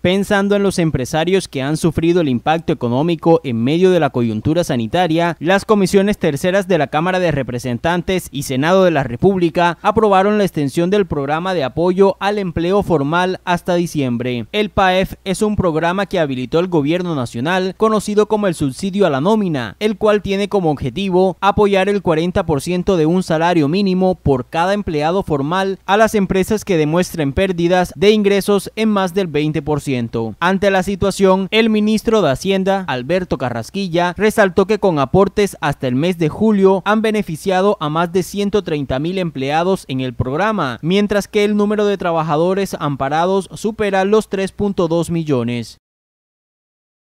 Pensando en los empresarios que han sufrido el impacto económico en medio de la coyuntura sanitaria, las comisiones terceras de la Cámara de Representantes y Senado de la República aprobaron la extensión del programa de apoyo al empleo formal hasta diciembre. El PAEF es un programa que habilitó el gobierno nacional conocido como el subsidio a la nómina, el cual tiene como objetivo apoyar el 40% de un salario mínimo por cada empleado formal a las empresas que demuestren pérdidas de ingresos en más del 20%. Ante la situación, el ministro de Hacienda, Alberto Carrasquilla, resaltó que con aportes hasta el mes de julio han beneficiado a más de 130 mil empleados en el programa, mientras que el número de trabajadores amparados supera los 3.2 millones.